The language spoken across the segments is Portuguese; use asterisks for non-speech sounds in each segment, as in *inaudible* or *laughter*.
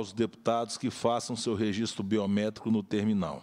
aos deputados que façam seu registro biométrico no terminal.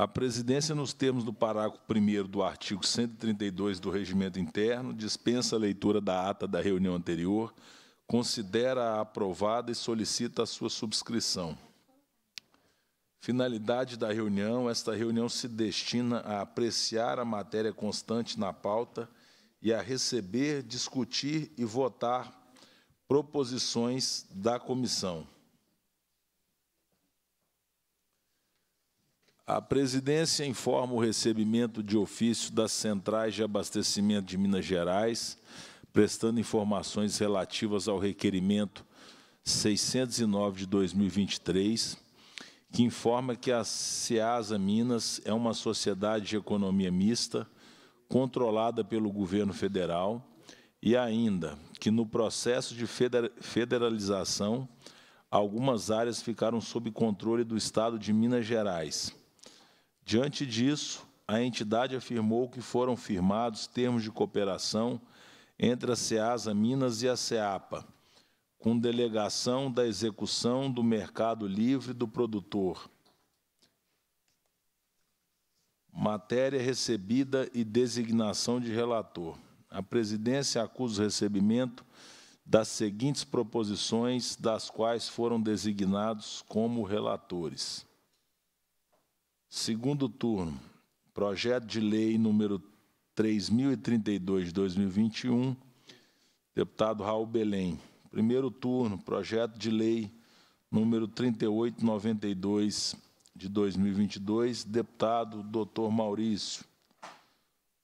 A presidência, nos termos do parágrafo 1 do artigo 132 do Regimento Interno, dispensa a leitura da ata da reunião anterior, considera-a aprovada e solicita a sua subscrição. Finalidade da reunião: esta reunião se destina a apreciar a matéria constante na pauta e a receber, discutir e votar proposições da comissão. A presidência informa o recebimento de ofício das centrais de abastecimento de Minas Gerais, prestando informações relativas ao requerimento 609 de 2023, que informa que a SEASA Minas é uma sociedade de economia mista, controlada pelo governo federal, e ainda que no processo de federalização, algumas áreas ficaram sob controle do Estado de Minas Gerais Diante disso, a entidade afirmou que foram firmados termos de cooperação entre a SEASA Minas e a SEAPA, com delegação da execução do mercado livre do produtor. Matéria recebida e designação de relator. A presidência acusa o recebimento das seguintes proposições, das quais foram designados como relatores. Segundo turno, projeto de lei número 3032 de 2021, deputado Raul Belém. Primeiro turno, projeto de lei número 3892 de 2022, deputado Dr. Maurício.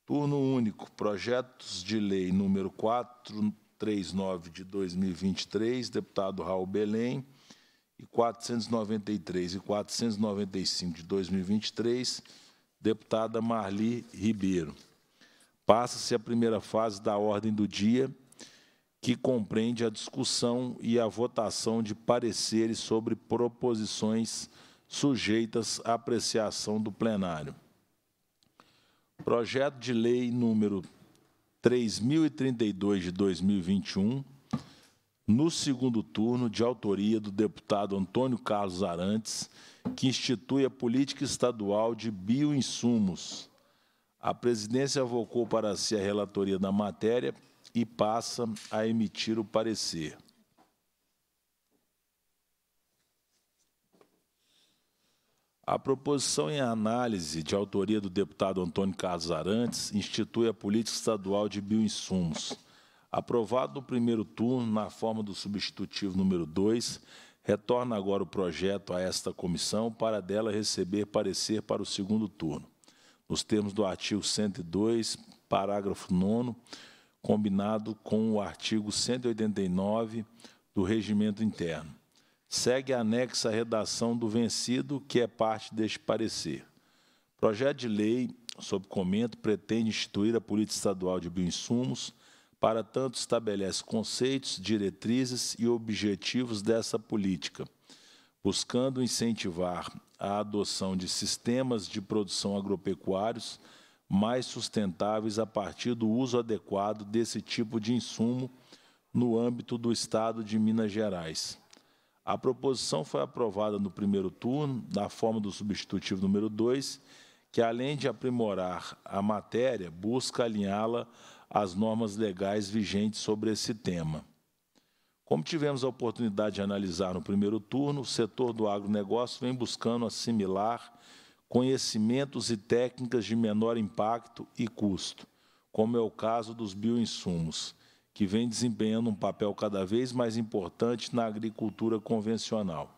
Turno único, projetos de lei número 439 de 2023, deputado Raul Belém e 493 e 495 de 2023, deputada Marli Ribeiro. Passa-se a primeira fase da ordem do dia, que compreende a discussão e a votação de pareceres sobre proposições sujeitas à apreciação do plenário. Projeto de Lei número 3032 de 2021 no segundo turno, de autoria do deputado Antônio Carlos Arantes, que institui a política estadual de bioinsumos. A presidência avocou para si a relatoria da matéria e passa a emitir o parecer. A proposição em análise de autoria do deputado Antônio Carlos Arantes institui a política estadual de bioinsumos. Aprovado no primeiro turno, na forma do substitutivo número 2, retorna agora o projeto a esta comissão para dela receber parecer para o segundo turno. Nos termos do artigo 102, parágrafo 9, combinado com o artigo 189 do regimento interno. Segue anexa a redação do vencido, que é parte deste parecer. Projeto de lei, sob comento, pretende instituir a política estadual de bioinsumos, para tanto, estabelece conceitos, diretrizes e objetivos dessa política, buscando incentivar a adoção de sistemas de produção agropecuários mais sustentáveis a partir do uso adequado desse tipo de insumo no âmbito do Estado de Minas Gerais. A proposição foi aprovada no primeiro turno, na forma do substitutivo número 2, que, além de aprimorar a matéria, busca alinhá-la as normas legais vigentes sobre esse tema. Como tivemos a oportunidade de analisar no primeiro turno, o setor do agronegócio vem buscando assimilar conhecimentos e técnicas de menor impacto e custo, como é o caso dos bioinsumos, que vem desempenhando um papel cada vez mais importante na agricultura convencional.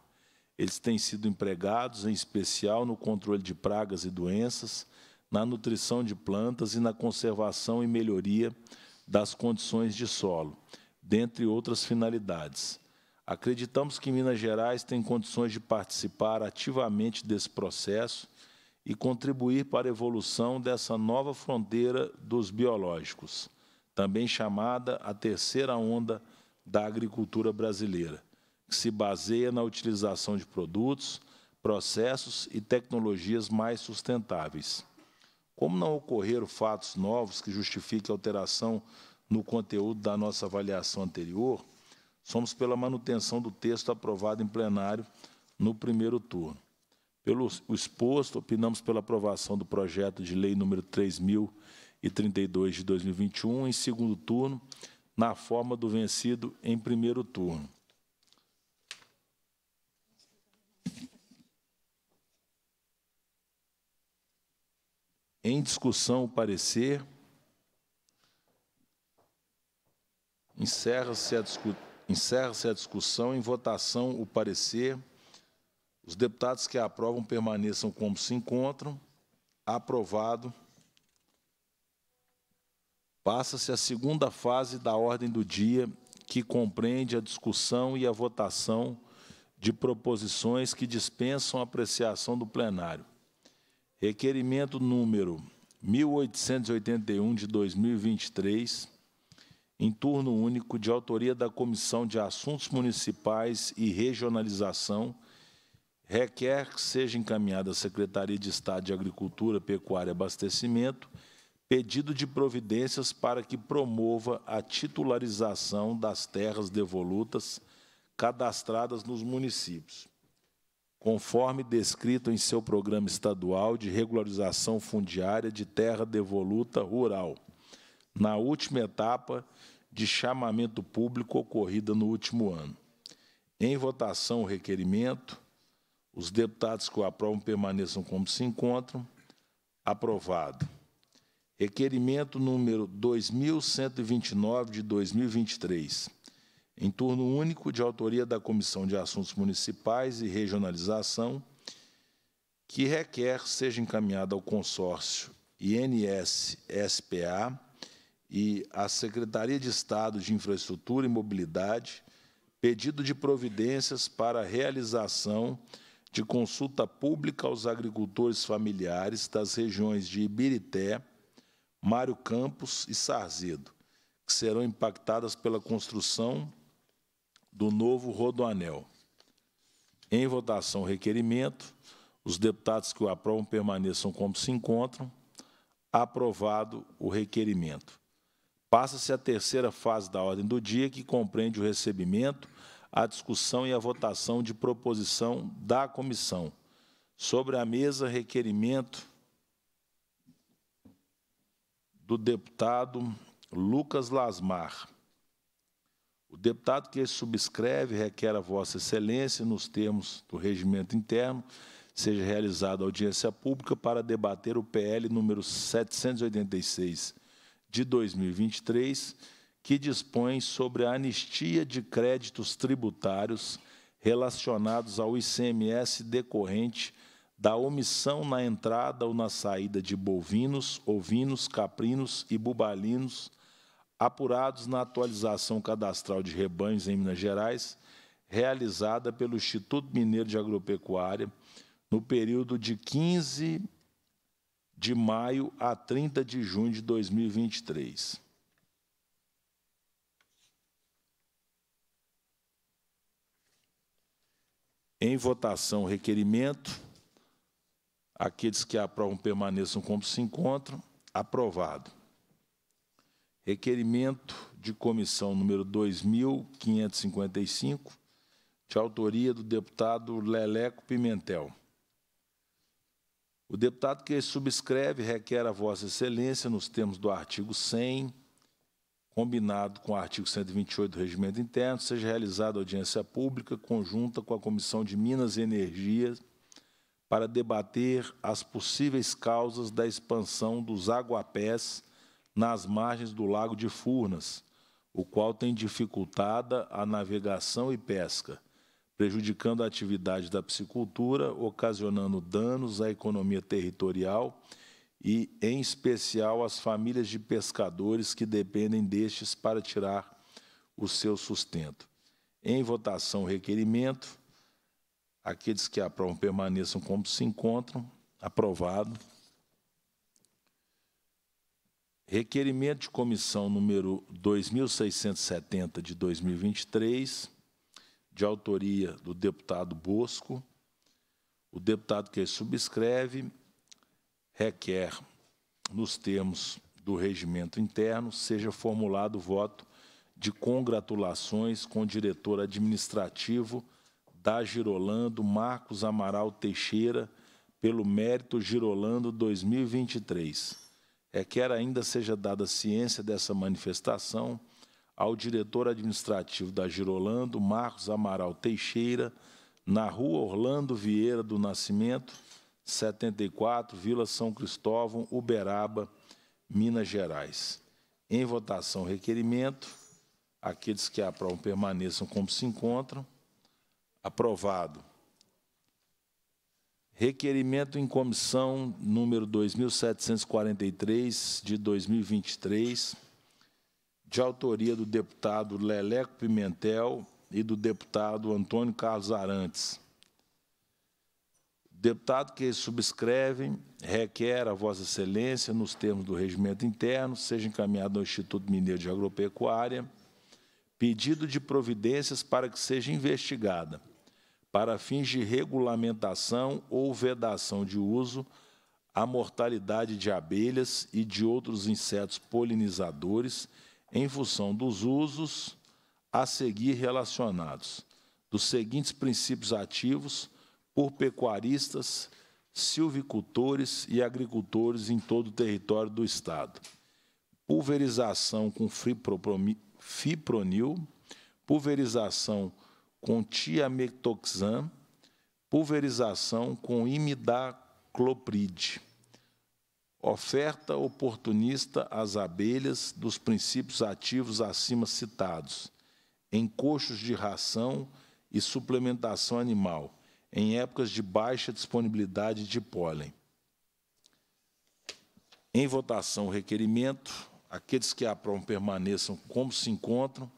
Eles têm sido empregados, em especial, no controle de pragas e doenças, na nutrição de plantas e na conservação e melhoria das condições de solo, dentre outras finalidades. Acreditamos que Minas Gerais tem condições de participar ativamente desse processo e contribuir para a evolução dessa nova fronteira dos biológicos, também chamada a terceira onda da agricultura brasileira, que se baseia na utilização de produtos, processos e tecnologias mais sustentáveis. Como não ocorreram fatos novos que justifiquem alteração no conteúdo da nossa avaliação anterior, somos pela manutenção do texto aprovado em plenário no primeiro turno. Pelo exposto, opinamos pela aprovação do projeto de lei número 3032 de 2021 em segundo turno, na forma do vencido em primeiro turno. Em discussão o parecer. Encerra-se a, discu encerra a discussão. Em votação o parecer. Os deputados que aprovam permaneçam como se encontram. Aprovado. Passa-se a segunda fase da ordem do dia, que compreende a discussão e a votação de proposições que dispensam apreciação do plenário requerimento número 1881 de 2023, em turno único, de autoria da Comissão de Assuntos Municipais e Regionalização, requer que seja encaminhada à Secretaria de Estado de Agricultura, Pecuária e Abastecimento pedido de providências para que promova a titularização das terras devolutas cadastradas nos municípios conforme descrito em seu programa estadual de regularização fundiária de terra devoluta rural, na última etapa de chamamento público ocorrida no último ano. Em votação o requerimento, os deputados que o aprovam permaneçam como se encontram. Aprovado. Requerimento número 2129 de 2023 em turno único de autoria da Comissão de Assuntos Municipais e Regionalização, que requer seja encaminhada ao consórcio INS-SPA e à Secretaria de Estado de Infraestrutura e Mobilidade pedido de providências para a realização de consulta pública aos agricultores familiares das regiões de Ibirité, Mário Campos e Sarzedo, que serão impactadas pela construção do novo Rodoanel. Em votação, requerimento. Os deputados que o aprovam permaneçam como se encontram. Aprovado o requerimento. Passa-se a terceira fase da ordem do dia, que compreende o recebimento, a discussão e a votação de proposição da comissão. Sobre a mesa, requerimento do deputado Lucas Lasmar. O deputado que subscreve requer a Vossa Excelência, nos termos do regimento interno, seja realizada audiência pública para debater o PL número 786 de 2023, que dispõe sobre a anistia de créditos tributários relacionados ao ICMS decorrente da omissão na entrada ou na saída de bovinos, ovinos, caprinos e bubalinos apurados na atualização cadastral de rebanhos em Minas Gerais, realizada pelo Instituto Mineiro de Agropecuária no período de 15 de maio a 30 de junho de 2023. Em votação, requerimento. Aqueles que aprovam permaneçam como se encontram. Aprovado requerimento de comissão número 2555, de autoria do deputado Leleco Pimentel. O deputado que subscreve requer a Vossa Excelência, nos termos do artigo 100, combinado com o artigo 128 do Regimento Interno, seja realizada audiência pública conjunta com a Comissão de Minas e Energia para debater as possíveis causas da expansão dos aguapés nas margens do Lago de Furnas, o qual tem dificultada a navegação e pesca, prejudicando a atividade da piscicultura, ocasionando danos à economia territorial e, em especial, às famílias de pescadores que dependem destes para tirar o seu sustento. Em votação, o requerimento. Aqueles que aprovam permaneçam como se encontram. Aprovado. Requerimento de comissão número 2670 de 2023, de autoria do deputado Bosco. O deputado que subscreve requer, nos termos do regimento interno, seja formulado voto de congratulações com o diretor administrativo da Girolando, Marcos Amaral Teixeira, pelo mérito Girolando 2023 é que ainda seja dada ciência dessa manifestação ao diretor administrativo da Girolando, Marcos Amaral Teixeira, na rua Orlando Vieira do Nascimento, 74, Vila São Cristóvão, Uberaba, Minas Gerais. Em votação, requerimento. Aqueles que aprovam permaneçam como se encontram. Aprovado. Requerimento em comissão número 2743 de 2023, de autoria do deputado Leleco Pimentel e do deputado Antônio Carlos Arantes. Deputado que subscreve, requer a Vossa Excelência, nos termos do regimento interno, seja encaminhado ao Instituto Mineiro de Agropecuária, pedido de providências para que seja investigada para fins de regulamentação ou vedação de uso, a mortalidade de abelhas e de outros insetos polinizadores em função dos usos a seguir relacionados, dos seguintes princípios ativos por pecuaristas, silvicultores e agricultores em todo o território do Estado. Pulverização com fipronil, pulverização com com tiametoxam, pulverização com imidacloprid. Oferta oportunista às abelhas dos princípios ativos acima citados, em coxos de ração e suplementação animal, em épocas de baixa disponibilidade de pólen. Em votação o requerimento, aqueles que aprovam permaneçam como se encontram.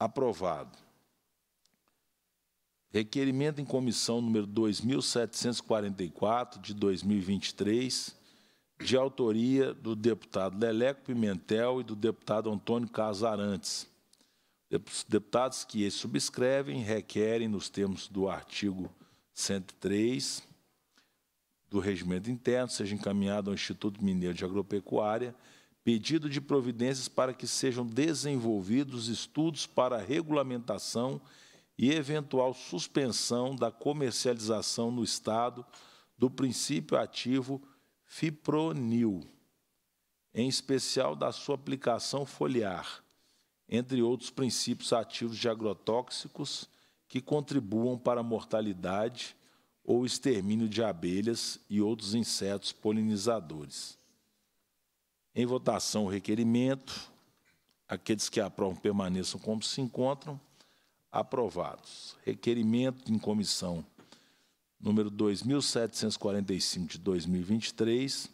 Aprovado. Requerimento em comissão número 2744 de 2023, de autoria do deputado Leleco Pimentel e do deputado Antônio Casarantes. Deputados que subscrevem requerem, nos termos do artigo 103 do Regimento Interno, seja encaminhado ao Instituto Mineiro de Agropecuária pedido de providências para que sejam desenvolvidos estudos para regulamentação e e eventual suspensão da comercialização no Estado do princípio ativo fipronil, em especial da sua aplicação foliar, entre outros princípios ativos de agrotóxicos que contribuam para a mortalidade ou extermínio de abelhas e outros insetos polinizadores. Em votação o requerimento. Aqueles que aprovam permaneçam como se encontram. Aprovados. Requerimento em comissão número 2745 de 2023,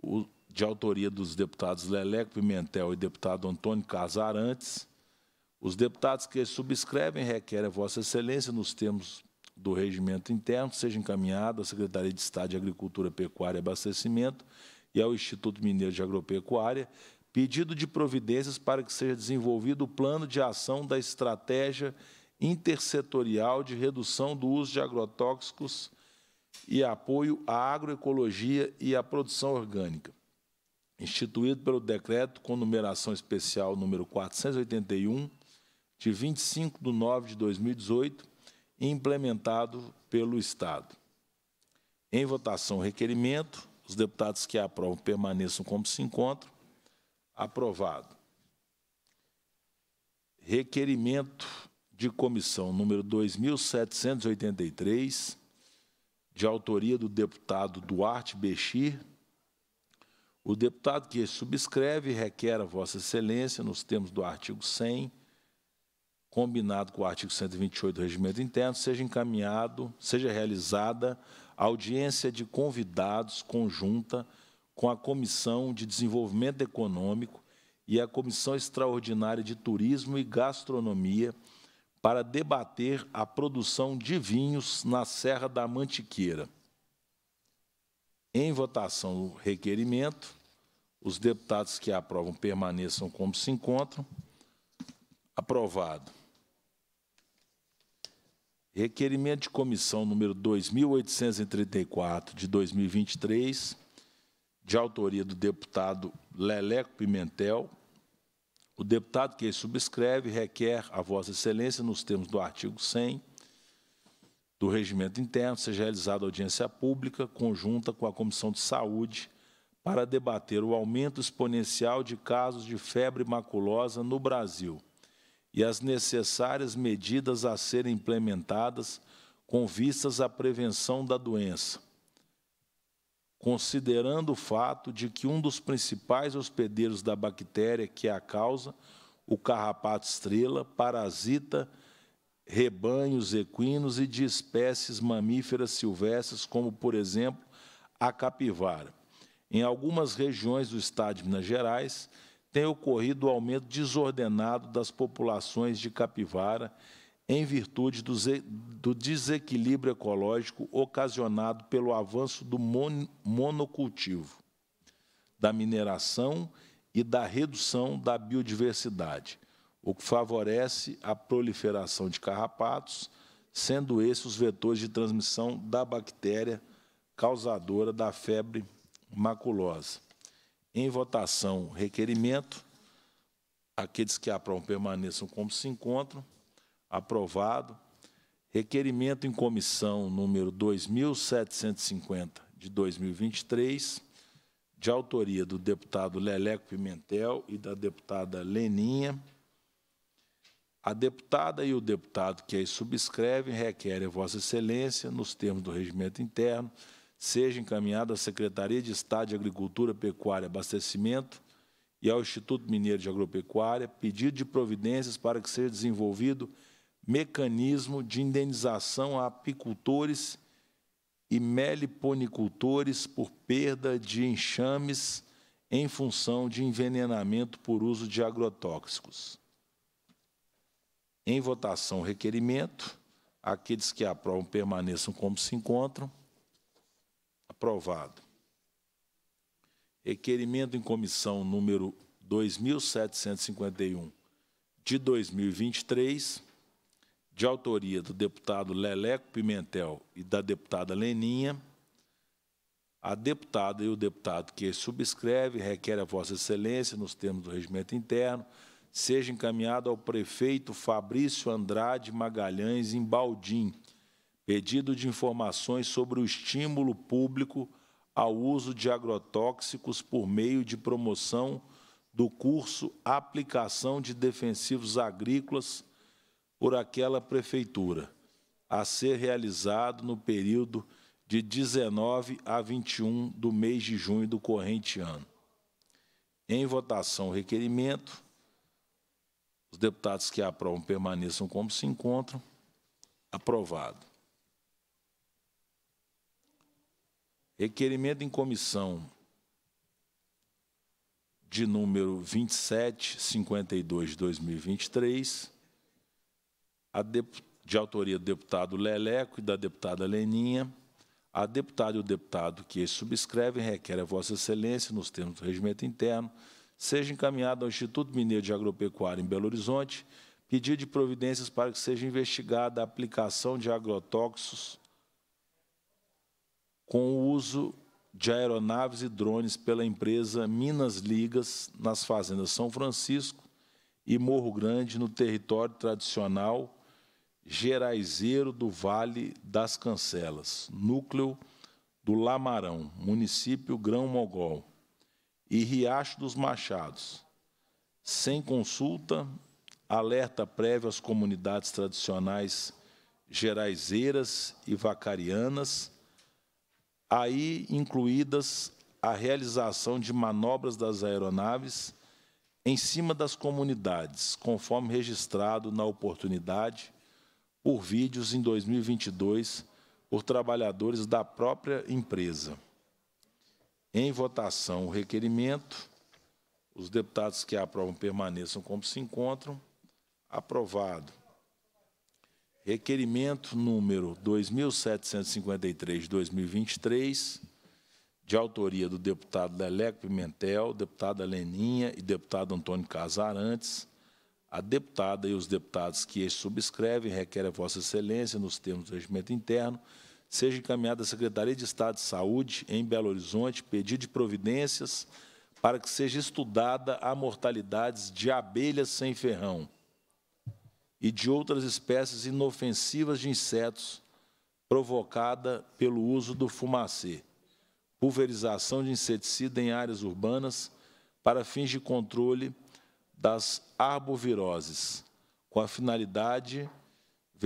o, de autoria dos deputados Leleco Pimentel e deputado Antônio Casarantes. Os deputados que subscrevem requerem a Vossa Excelência, nos termos do regimento interno, seja encaminhado à Secretaria de Estado de Agricultura, Pecuária e Abastecimento e ao Instituto Mineiro de Agropecuária, pedido de providências para que seja desenvolvido o plano de ação da estratégia intersetorial de redução do uso de agrotóxicos e apoio à agroecologia e à produção orgânica, instituído pelo decreto com numeração especial número 481, de 25 de nove de 2018, implementado pelo Estado. Em votação, requerimento. Os deputados que aprovam permaneçam como se encontram. Aprovado. Requerimento de comissão número 2783, de autoria do deputado Duarte Bexir. O deputado que subscreve requer a Vossa Excelência, nos termos do artigo 100, combinado com o artigo 128 do Regimento Interno, seja encaminhado, seja realizada audiência de convidados conjunta com a Comissão de Desenvolvimento Econômico e a Comissão Extraordinária de Turismo e Gastronomia para debater a produção de vinhos na Serra da Mantiqueira. Em votação o requerimento, os deputados que aprovam permaneçam como se encontram. Aprovado. Requerimento de comissão número 2834 de 2023 de autoria do deputado Leleco Pimentel, o deputado que subscreve requer a Vossa Excelência, nos termos do artigo 100 do Regimento Interno, seja realizada audiência pública conjunta com a Comissão de Saúde para debater o aumento exponencial de casos de febre maculosa no Brasil e as necessárias medidas a serem implementadas com vistas à prevenção da doença considerando o fato de que um dos principais hospedeiros da bactéria que é a causa, o carrapato estrela, parasita rebanhos equinos e de espécies mamíferas silvestres, como, por exemplo, a capivara. Em algumas regiões do estado de Minas Gerais, tem ocorrido o aumento desordenado das populações de capivara, em virtude do desequilíbrio ecológico ocasionado pelo avanço do monocultivo, da mineração e da redução da biodiversidade, o que favorece a proliferação de carrapatos, sendo esses os vetores de transmissão da bactéria causadora da febre maculosa. Em votação, requerimento. Aqueles que aprovam permaneçam como se encontram aprovado. Requerimento em comissão número 2750 de 2023, de autoria do deputado Leleco Pimentel e da deputada Leninha. A deputada e o deputado que aí subscrevem requerem a Vossa Excelência, nos termos do regimento interno, seja encaminhada à Secretaria de Estado de Agricultura, Pecuária e Abastecimento e ao Instituto Mineiro de Agropecuária, pedido de providências para que seja desenvolvido mecanismo de indenização a apicultores e meliponicultores por perda de enxames em função de envenenamento por uso de agrotóxicos. Em votação, requerimento. Aqueles que aprovam permaneçam como se encontram. Aprovado. Requerimento em comissão número 2751 de 2023 de autoria do deputado Leleco Pimentel e da deputada Leninha, a deputada e o deputado que subscreve requer a Vossa Excelência, nos termos do regimento interno, seja encaminhado ao prefeito Fabrício Andrade Magalhães em Baldim, pedido de informações sobre o estímulo público ao uso de agrotóxicos por meio de promoção do curso Aplicação de Defensivos Agrícolas por aquela prefeitura, a ser realizado no período de 19 a 21 do mês de junho do corrente ano. Em votação, o requerimento. Os deputados que aprovam permaneçam como se encontram. Aprovado. Requerimento em comissão de número 2752 de 2023 de, de autoria do deputado Leleco e da deputada Leninha, a deputada e o deputado que subscrevem requer a Vossa Excelência, nos termos do regimento interno, seja encaminhado ao Instituto Mineiro de Agropecuária em Belo Horizonte, pedido de providências para que seja investigada a aplicação de agrotóxicos com o uso de aeronaves e drones pela empresa Minas Ligas nas fazendas São Francisco e Morro Grande, no território tradicional Geraizeiro do Vale das Cancelas, núcleo do Lamarão, município Grão-Mogol, e Riacho dos Machados, sem consulta, alerta prévio às comunidades tradicionais geraizeiras e vacarianas, aí incluídas a realização de manobras das aeronaves em cima das comunidades, conforme registrado na oportunidade por vídeos em 2022 por trabalhadores da própria empresa. Em votação, o requerimento. Os deputados que aprovam permaneçam como se encontram. Aprovado. Requerimento número 2753 de 2023, de autoria do deputado Leleco Pimentel, deputada Leninha e deputado Antônio Casarantes, a deputada e os deputados que subscrevem requerem a Vossa Excelência, nos termos do regimento interno, seja encaminhada à Secretaria de Estado de Saúde, em Belo Horizonte, pedido de providências para que seja estudada a mortalidade de abelhas sem ferrão e de outras espécies inofensivas de insetos provocada pelo uso do fumacê, pulverização de inseticida em áreas urbanas para fins de controle das arboviroses, com a finalidade de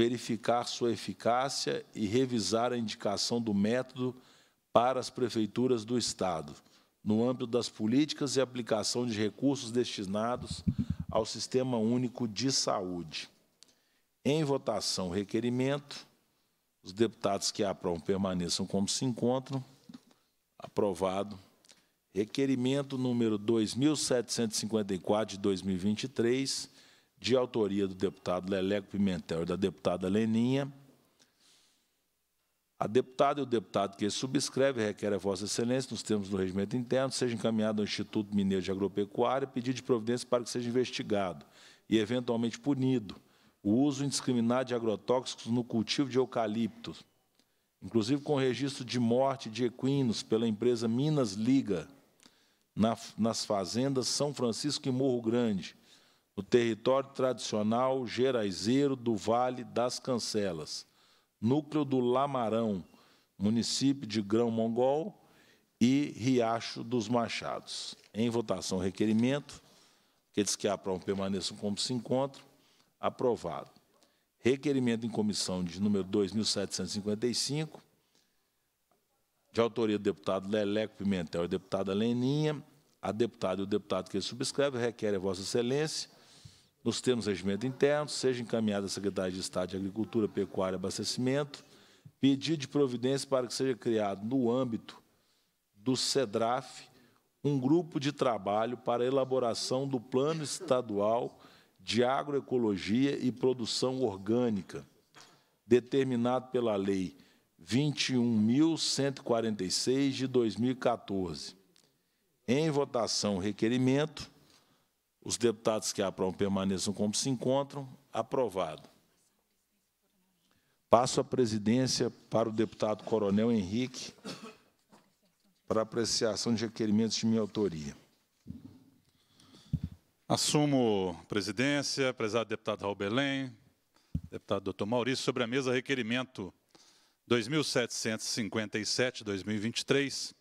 verificar sua eficácia e revisar a indicação do método para as prefeituras do Estado, no âmbito das políticas e aplicação de recursos destinados ao Sistema Único de Saúde. Em votação, requerimento. Os deputados que aprovam permaneçam como se encontram. Aprovado requerimento número 2754 de 2023, de autoria do deputado Leleco Pimentel e da deputada Leninha. A deputada e o deputado que subscreve requer a Vossa Excelência, nos termos do regimento interno, seja encaminhado ao Instituto Mineiro de Agropecuária pedido de providência para que seja investigado e, eventualmente, punido o uso indiscriminado de agrotóxicos no cultivo de eucaliptos, inclusive com registro de morte de equinos pela empresa Minas Liga, na, nas fazendas São Francisco e Morro Grande, no território tradicional geraizeiro do Vale das Cancelas, núcleo do Lamarão, município de Grão Mongol e Riacho dos Machados. Em votação, requerimento. Aqueles que aprovam permaneçam como se encontram. Aprovado. Requerimento em comissão de número 2755 de autoria do deputado Leleco Pimentel e deputada Leninha, a deputada e o deputado que subscreve requerem a Vossa Excelência, nos termos do regimento interno, seja encaminhada à Secretaria de Estado de Agricultura, Pecuária e Abastecimento, pedido de providência para que seja criado, no âmbito do SEDRAF, um grupo de trabalho para elaboração do Plano Estadual de Agroecologia e Produção Orgânica, determinado pela Lei 21.146 de 2014. Em votação, requerimento. Os deputados que aprovam permaneçam como se encontram. Aprovado. Passo a presidência para o deputado Coronel Henrique para apreciação de requerimentos de minha autoria. Assumo presidência, prezado deputado Raul Belém, deputado doutor Maurício, sobre a mesa requerimento 2757-2023,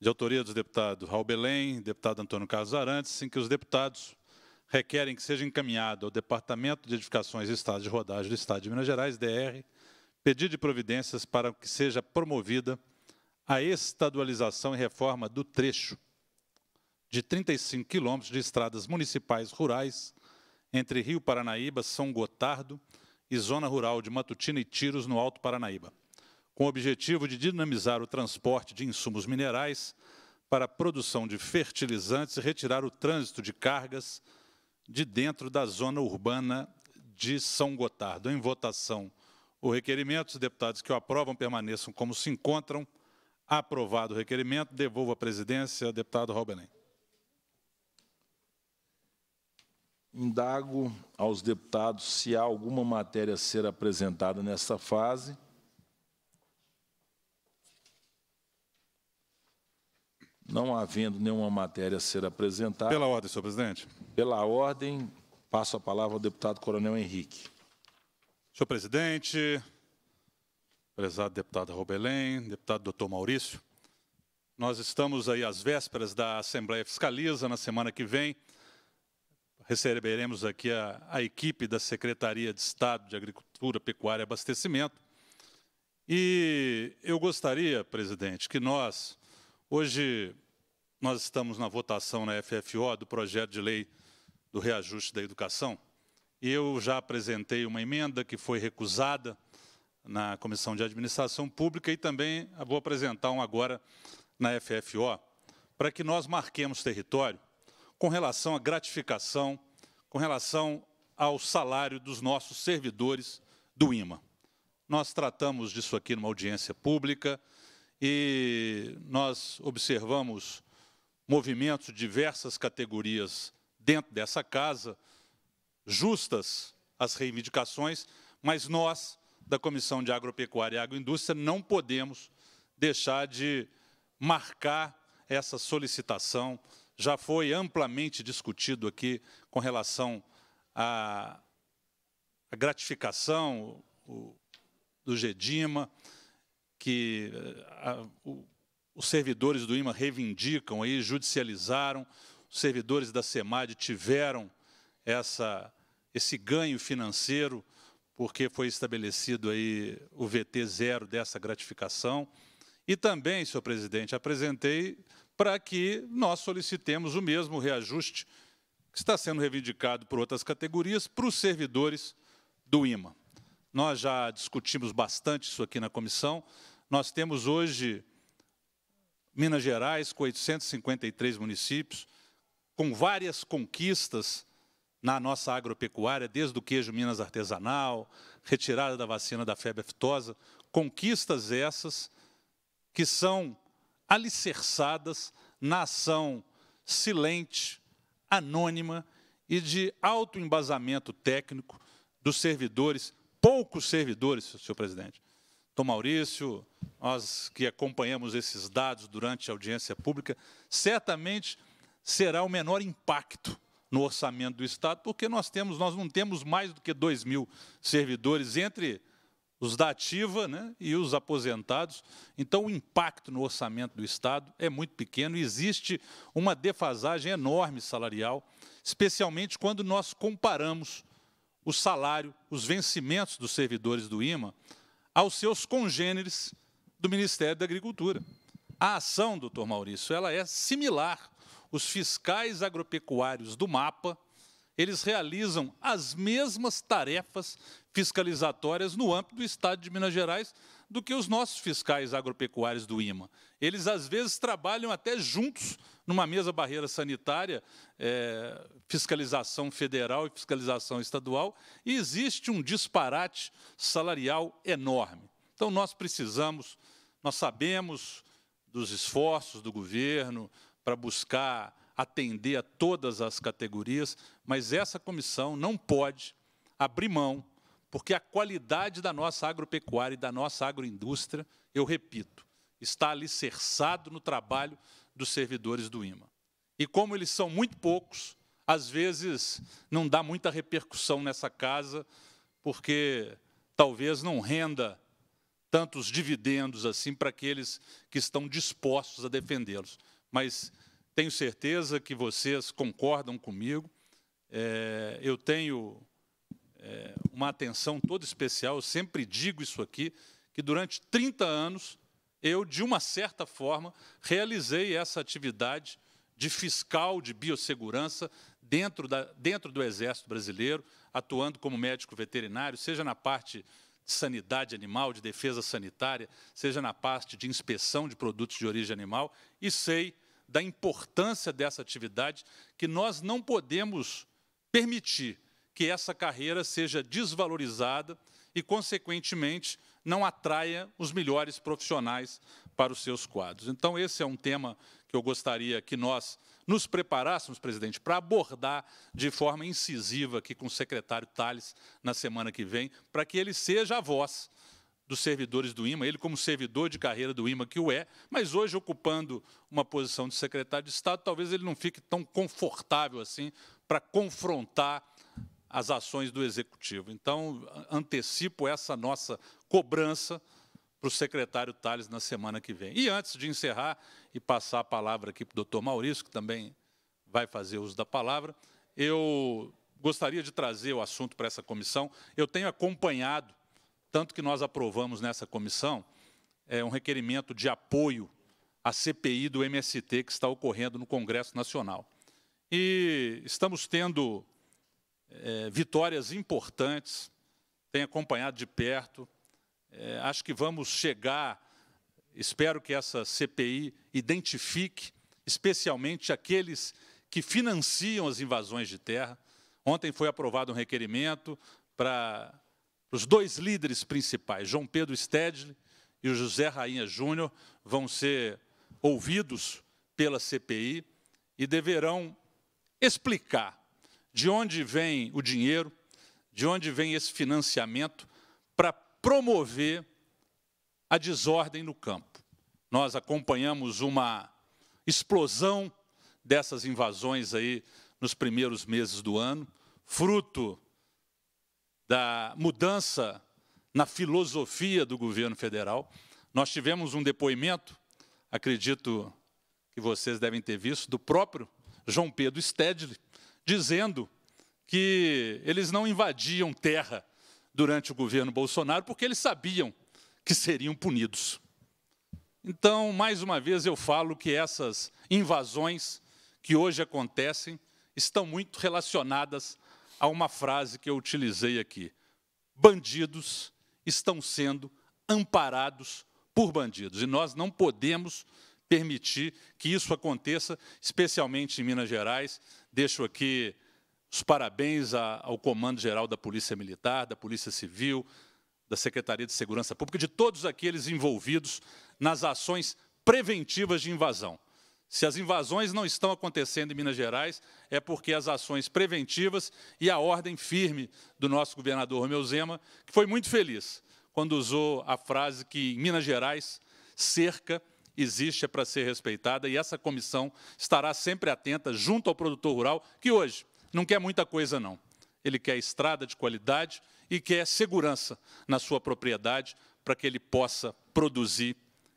de autoria dos deputados Raul Belém, deputado Antônio Carlos Arantes, em que os deputados requerem que seja encaminhado ao Departamento de Edificações e Estados de Rodagem do Estado de Minas Gerais, DR, pedido de providências para que seja promovida a estadualização e reforma do trecho de 35 quilômetros de estradas municipais rurais entre Rio Paranaíba, São Gotardo e zona rural de Matutina e Tiros, no Alto Paranaíba com o objetivo de dinamizar o transporte de insumos minerais para a produção de fertilizantes e retirar o trânsito de cargas de dentro da zona urbana de São Gotardo. Em votação, o requerimento, os deputados que o aprovam permaneçam como se encontram. Aprovado o requerimento, devolvo a presidência, deputado Robenem. Indago aos deputados se há alguma matéria a ser apresentada nesta fase. Não havendo nenhuma matéria a ser apresentada. Pela ordem, senhor presidente. Pela ordem, passo a palavra ao deputado Coronel Henrique. Senhor presidente, prezado deputado Robelém, deputado doutor Maurício, nós estamos aí às vésperas da Assembleia Fiscaliza, na semana que vem. Receberemos aqui a, a equipe da Secretaria de Estado de Agricultura, Pecuária e Abastecimento. E eu gostaria, presidente, que nós Hoje nós estamos na votação na FFO do projeto de lei do reajuste da educação. Eu já apresentei uma emenda que foi recusada na Comissão de Administração Pública e também vou apresentar um agora na FFO, para que nós marquemos território com relação à gratificação, com relação ao salário dos nossos servidores do IMA. Nós tratamos disso aqui numa audiência pública, e nós observamos movimentos de diversas categorias dentro dessa casa, justas as reivindicações, mas nós, da Comissão de Agropecuária e Agroindústria, não podemos deixar de marcar essa solicitação. Já foi amplamente discutido aqui com relação à gratificação do GEDIMA, que eh, a, o, os servidores do IMA reivindicam aí, judicializaram, os servidores da SEMAD tiveram essa, esse ganho financeiro, porque foi estabelecido aí o VT zero dessa gratificação. E também, senhor presidente, apresentei para que nós solicitemos o mesmo reajuste que está sendo reivindicado por outras categorias para os servidores do IMA. Nós já discutimos bastante isso aqui na comissão, nós temos hoje Minas Gerais com 853 municípios, com várias conquistas na nossa agropecuária, desde o queijo Minas artesanal, retirada da vacina da febre aftosa, conquistas essas que são alicerçadas na ação silente, anônima e de alto embasamento técnico dos servidores, poucos servidores, senhor presidente, Tom Maurício, nós que acompanhamos esses dados durante a audiência pública, certamente será o menor impacto no orçamento do Estado, porque nós temos, nós não temos mais do que 2 mil servidores entre os da ativa né, e os aposentados. Então, o impacto no orçamento do Estado é muito pequeno existe uma defasagem enorme salarial, especialmente quando nós comparamos o salário, os vencimentos dos servidores do IMA aos seus congêneres do Ministério da Agricultura. A ação, doutor Maurício, ela é similar. Os fiscais agropecuários do mapa, eles realizam as mesmas tarefas fiscalizatórias no âmbito do Estado de Minas Gerais, do que os nossos fiscais agropecuários do IMA. Eles, às vezes, trabalham até juntos numa mesa barreira sanitária, é, fiscalização federal e fiscalização estadual, e existe um disparate salarial enorme. Então, nós precisamos, nós sabemos dos esforços do governo para buscar atender a todas as categorias, mas essa comissão não pode abrir mão porque a qualidade da nossa agropecuária e da nossa agroindústria, eu repito, está alicerçado no trabalho dos servidores do IMA. E como eles são muito poucos, às vezes não dá muita repercussão nessa casa, porque talvez não renda tantos dividendos assim para aqueles que estão dispostos a defendê-los. Mas tenho certeza que vocês concordam comigo. É, eu tenho é, uma atenção toda especial. Eu sempre digo isso aqui, que durante 30 anos eu, de uma certa forma, realizei essa atividade de fiscal de biossegurança dentro, da, dentro do Exército Brasileiro, atuando como médico veterinário, seja na parte de sanidade animal, de defesa sanitária, seja na parte de inspeção de produtos de origem animal, e sei da importância dessa atividade que nós não podemos permitir que essa carreira seja desvalorizada e, consequentemente, não atraia os melhores profissionais para os seus quadros. Então, esse é um tema que eu gostaria que nós nos preparássemos, presidente, para abordar de forma incisiva aqui com o secretário Tales na semana que vem, para que ele seja a voz dos servidores do IMA, ele como servidor de carreira do IMA que o é, mas hoje ocupando uma posição de secretário de Estado, talvez ele não fique tão confortável assim para confrontar as ações do Executivo. Então, antecipo essa nossa cobrança para o secretário Tales na semana que vem. E antes de encerrar e passar a palavra aqui para o doutor Maurício, que também vai fazer uso da palavra, eu gostaria de trazer o assunto para essa comissão. Eu tenho acompanhado, tanto que nós aprovamos nessa comissão, é, um requerimento de apoio à CPI do MST que está ocorrendo no Congresso Nacional. E estamos tendo é, vitórias importantes, tem acompanhado de perto. É, acho que vamos chegar, espero que essa CPI identifique especialmente aqueles que financiam as invasões de terra. Ontem foi aprovado um requerimento para os dois líderes principais, João Pedro Stedley e o José Rainha Júnior, vão ser ouvidos pela CPI e deverão explicar de onde vem o dinheiro, de onde vem esse financiamento para promover a desordem no campo. Nós acompanhamos uma explosão dessas invasões aí nos primeiros meses do ano, fruto da mudança na filosofia do governo federal. Nós tivemos um depoimento, acredito que vocês devem ter visto, do próprio João Pedro Stedley, dizendo que eles não invadiam terra durante o governo Bolsonaro, porque eles sabiam que seriam punidos. Então, mais uma vez, eu falo que essas invasões que hoje acontecem estão muito relacionadas a uma frase que eu utilizei aqui: bandidos estão sendo amparados por bandidos. E nós não podemos permitir que isso aconteça, especialmente em Minas Gerais. Deixo aqui os parabéns ao Comando Geral da Polícia Militar, da Polícia Civil, da Secretaria de Segurança Pública, de todos aqueles envolvidos nas ações preventivas de invasão. Se as invasões não estão acontecendo em Minas Gerais, é porque as ações preventivas e a ordem firme do nosso governador Romeu Zema, que foi muito feliz quando usou a frase que em Minas Gerais cerca existe é para ser respeitada e essa comissão estará sempre atenta junto ao produtor rural, que hoje não quer muita coisa, não. Ele quer estrada de qualidade e quer segurança na sua propriedade para que ele possa produzir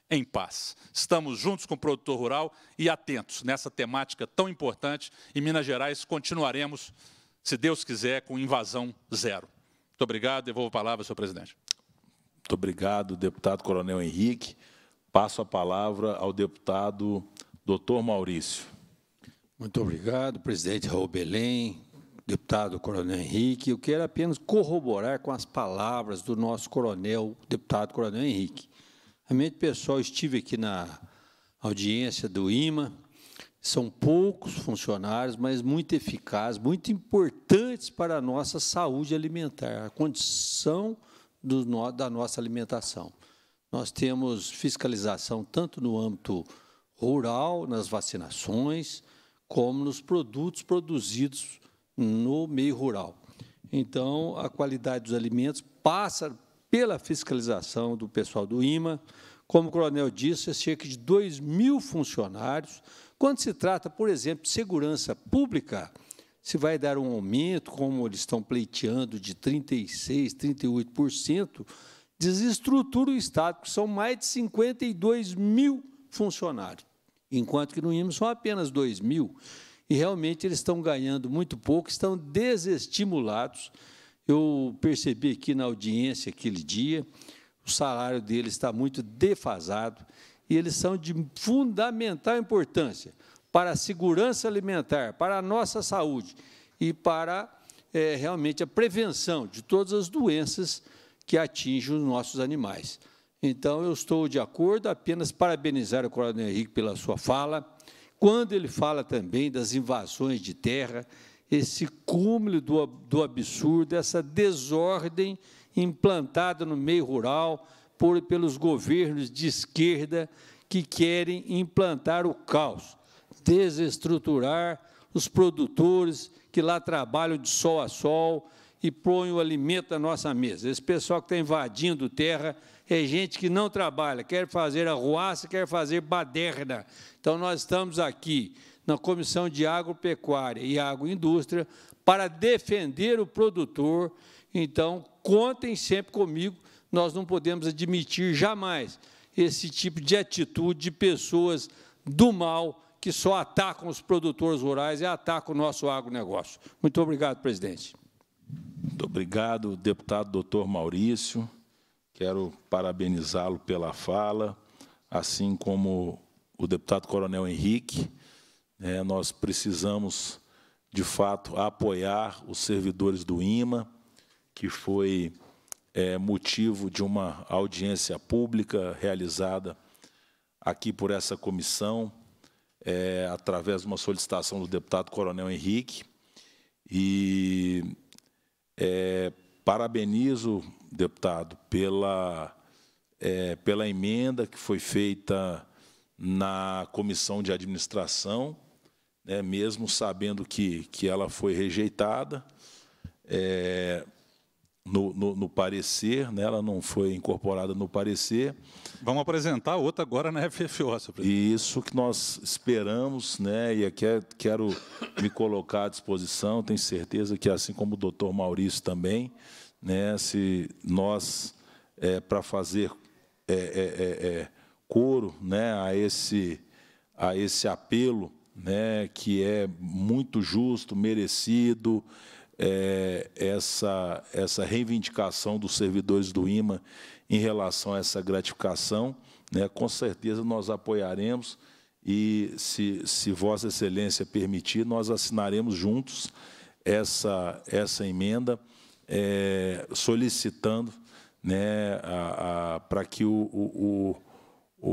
em paz. Estamos juntos com o produtor rural e atentos nessa temática tão importante. Em Minas Gerais, continuaremos, se Deus quiser, com invasão zero. Muito obrigado. Devolvo a palavra, senhor presidente. Muito obrigado, deputado Coronel Henrique. Passo a palavra ao deputado doutor Maurício. Muito obrigado, presidente Raul Belém, deputado Coronel Henrique. Eu quero apenas corroborar com as palavras do nosso coronel, deputado Coronel Henrique. Realmente, pessoal, estive aqui na audiência do IMA. São poucos funcionários, mas muito eficazes, muito importantes para a nossa saúde alimentar, a condição do, da nossa alimentação. Nós temos fiscalização tanto no âmbito rural, nas vacinações, como nos produtos produzidos no meio rural. Então, a qualidade dos alimentos passa pela fiscalização do pessoal do IMA. Como o coronel disse, é cerca de 2 mil funcionários. Quando se trata, por exemplo, de segurança pública, se vai dar um aumento, como eles estão pleiteando, de 36%, 38%, desestrutura o Estado, que são mais de 52 mil funcionários, enquanto que no IMSS são apenas 2 mil. E realmente eles estão ganhando muito pouco, estão desestimulados. Eu percebi aqui na audiência aquele dia, o salário deles está muito defasado e eles são de fundamental importância para a segurança alimentar, para a nossa saúde e para é, realmente a prevenção de todas as doenças que atinge os nossos animais. Então, eu estou de acordo, apenas parabenizar o Coronel Henrique pela sua fala. Quando ele fala também das invasões de terra, esse cúmulo do, do absurdo, essa desordem implantada no meio rural por, pelos governos de esquerda que querem implantar o caos, desestruturar os produtores que lá trabalham de sol a sol, e põe o alimento à nossa mesa. Esse pessoal que está invadindo terra é gente que não trabalha, quer fazer arruaça, quer fazer baderna. Então, nós estamos aqui na Comissão de Agropecuária e Agroindústria para defender o produtor. Então, contem sempre comigo, nós não podemos admitir jamais esse tipo de atitude de pessoas do mal que só atacam os produtores rurais e atacam o nosso agronegócio. Muito obrigado, presidente. Muito obrigado, deputado doutor Maurício. Quero parabenizá-lo pela fala, assim como o deputado Coronel Henrique. É, nós precisamos, de fato, apoiar os servidores do IMA, que foi é, motivo de uma audiência pública realizada aqui por essa comissão, é, através de uma solicitação do deputado Coronel Henrique. E é, parabenizo, deputado, pela, é, pela emenda que foi feita na comissão de administração, né, mesmo sabendo que, que ela foi rejeitada. É, no, no, no, parecer, né? ela não foi incorporada no parecer. Vamos apresentar outra agora na FFO, senhor presidente. Isso que nós esperamos, né? e aqui é, quero me colocar à disposição, tenho certeza que, assim como o doutor Maurício também, né? se nós, é, para fazer é, é, é, é coro né? a, esse, a esse apelo, né? que é muito justo, merecido, é, essa, essa reivindicação dos servidores do IMA em relação a essa gratificação. Né, com certeza nós apoiaremos e, se, se Vossa Excelência permitir, nós assinaremos juntos essa, essa emenda, é, solicitando né, para que o, o, o,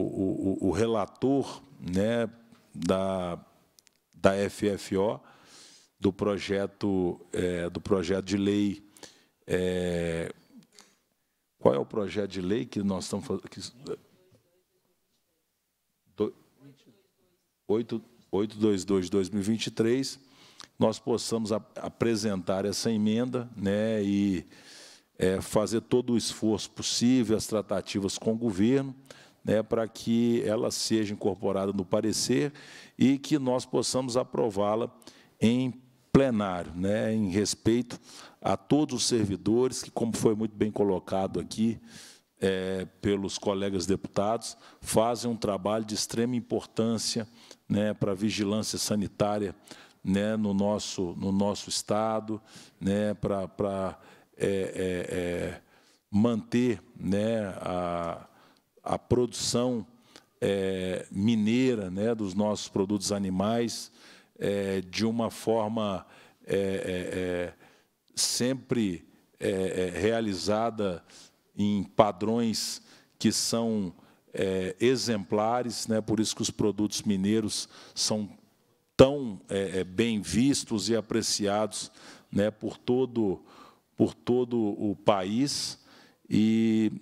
o, o relator né, da, da FFO do projeto, é, do projeto de lei. É, qual é o projeto de lei que nós estamos fazendo? 822 de 2023, nós possamos ap apresentar essa emenda né, e é, fazer todo o esforço possível, as tratativas com o governo, né, para que ela seja incorporada no parecer e que nós possamos aprová-la em plenário, né, em respeito a todos os servidores que, como foi muito bem colocado aqui é, pelos colegas deputados, fazem um trabalho de extrema importância né, para a vigilância sanitária né, no, nosso, no nosso Estado, né, para, para é, é, é, manter né, a, a produção é, mineira né, dos nossos produtos animais, é, de uma forma é, é, é sempre é, realizada em padrões que são exemplares, né? por isso que os produtos mineiros são tão bem vistos e apreciados né? por, todo, por todo o país. E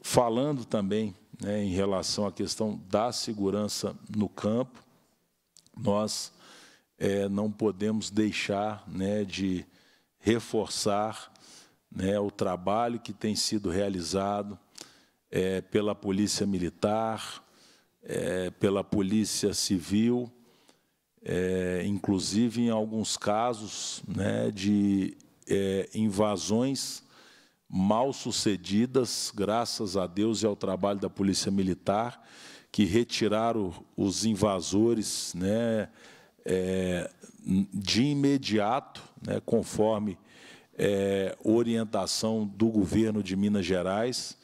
falando também né, em relação à questão da segurança no campo, nós é, não podemos deixar né, de reforçar né, o trabalho que tem sido realizado é, pela Polícia Militar, é, pela Polícia Civil, inclusive em alguns casos né, de invasões mal sucedidas, graças a Deus e ao trabalho da Polícia Militar, que retiraram os invasores né, é, de imediato, né, conforme é, orientação do governo de Minas Gerais.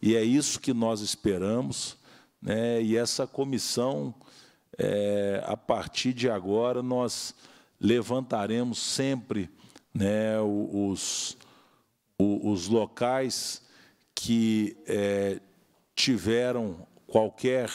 E é isso que nós esperamos. Né, e essa comissão, é, a partir de agora, nós levantaremos sempre né, os, os, locais que é, tiveram qualquer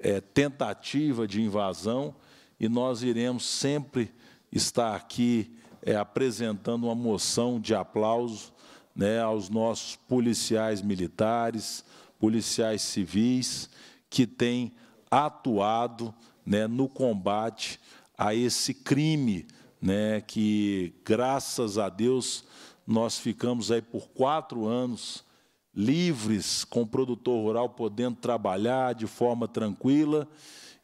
é, tentativa de invasão e nós iremos sempre estar aqui é, apresentando uma moção de aplauso né, aos nossos policiais militares, policiais civis, que têm atuado né, no combate a esse crime, né, que, graças a Deus, nós ficamos aí por quatro anos livres, com o produtor rural podendo trabalhar de forma tranquila,